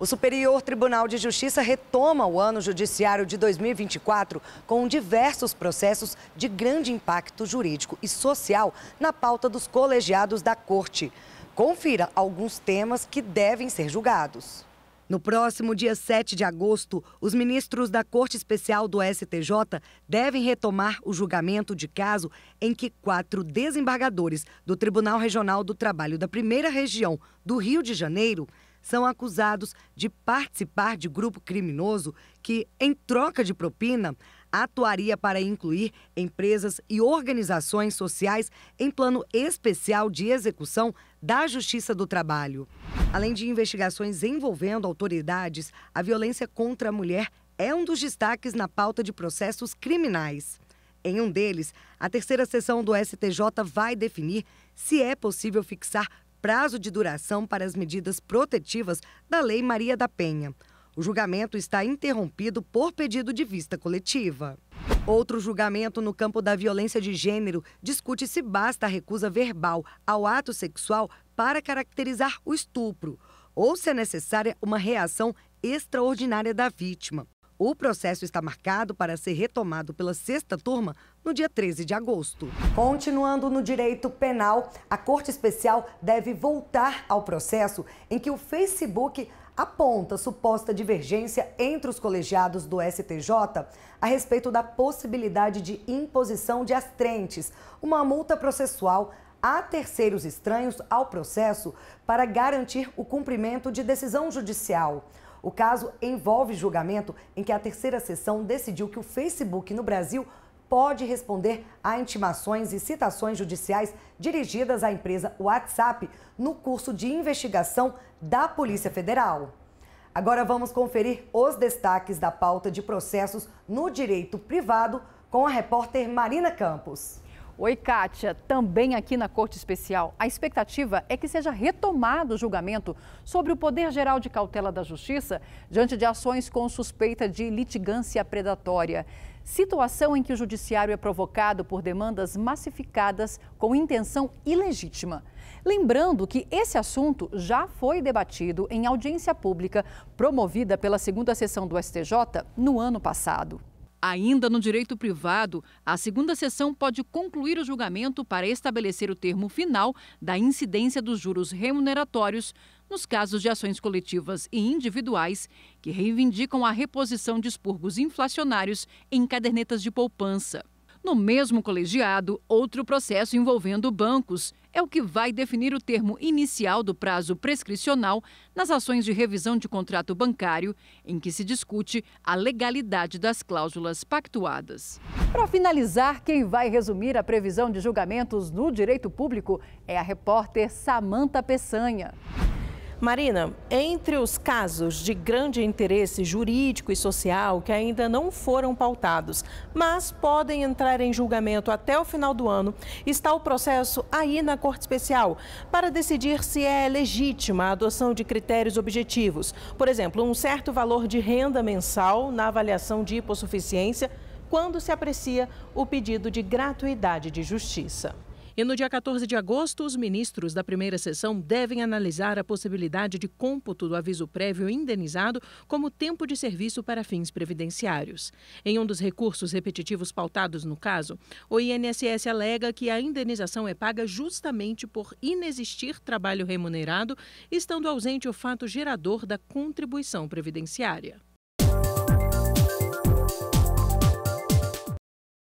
O Superior Tribunal de Justiça retoma o ano judiciário de 2024 com diversos processos de grande impacto jurídico e social na pauta dos colegiados da Corte. Confira alguns temas que devem ser julgados. No próximo dia 7 de agosto, os ministros da Corte Especial do STJ devem retomar o julgamento de caso em que quatro desembargadores do Tribunal Regional do Trabalho da Primeira Região do Rio de Janeiro são acusados de participar de grupo criminoso que, em troca de propina, atuaria para incluir empresas e organizações sociais em plano especial de execução da Justiça do Trabalho. Além de investigações envolvendo autoridades, a violência contra a mulher é um dos destaques na pauta de processos criminais. Em um deles, a terceira sessão do STJ vai definir se é possível fixar prazo de duração para as medidas protetivas da Lei Maria da Penha. O julgamento está interrompido por pedido de vista coletiva. Outro julgamento no campo da violência de gênero discute se basta a recusa verbal ao ato sexual para caracterizar o estupro ou se é necessária uma reação extraordinária da vítima. O processo está marcado para ser retomado pela sexta turma no dia 13 de agosto. Continuando no direito penal, a Corte Especial deve voltar ao processo em que o Facebook aponta suposta divergência entre os colegiados do STJ a respeito da possibilidade de imposição de astrentes, uma multa processual a terceiros estranhos ao processo para garantir o cumprimento de decisão judicial. O caso envolve julgamento em que a terceira sessão decidiu que o Facebook no Brasil pode responder a intimações e citações judiciais dirigidas à empresa WhatsApp no curso de investigação da Polícia Federal. Agora vamos conferir os destaques da pauta de processos no direito privado com a repórter Marina Campos. Oi, Kátia. Também aqui na Corte Especial, a expectativa é que seja retomado o julgamento sobre o Poder Geral de Cautela da Justiça diante de ações com suspeita de litigância predatória. Situação em que o judiciário é provocado por demandas massificadas com intenção ilegítima. Lembrando que esse assunto já foi debatido em audiência pública promovida pela segunda sessão do STJ no ano passado. Ainda no direito privado, a segunda sessão pode concluir o julgamento para estabelecer o termo final da incidência dos juros remuneratórios nos casos de ações coletivas e individuais que reivindicam a reposição de expurgos inflacionários em cadernetas de poupança. No mesmo colegiado, outro processo envolvendo bancos é o que vai definir o termo inicial do prazo prescricional nas ações de revisão de contrato bancário, em que se discute a legalidade das cláusulas pactuadas. Para finalizar, quem vai resumir a previsão de julgamentos no direito público é a repórter Samanta Peçanha. Marina, entre os casos de grande interesse jurídico e social que ainda não foram pautados, mas podem entrar em julgamento até o final do ano, está o processo aí na Corte Especial para decidir se é legítima a adoção de critérios objetivos. Por exemplo, um certo valor de renda mensal na avaliação de hipossuficiência quando se aprecia o pedido de gratuidade de justiça. E no dia 14 de agosto, os ministros da primeira sessão devem analisar a possibilidade de cômputo do aviso prévio indenizado como tempo de serviço para fins previdenciários. Em um dos recursos repetitivos pautados no caso, o INSS alega que a indenização é paga justamente por inexistir trabalho remunerado, estando ausente o fato gerador da contribuição previdenciária.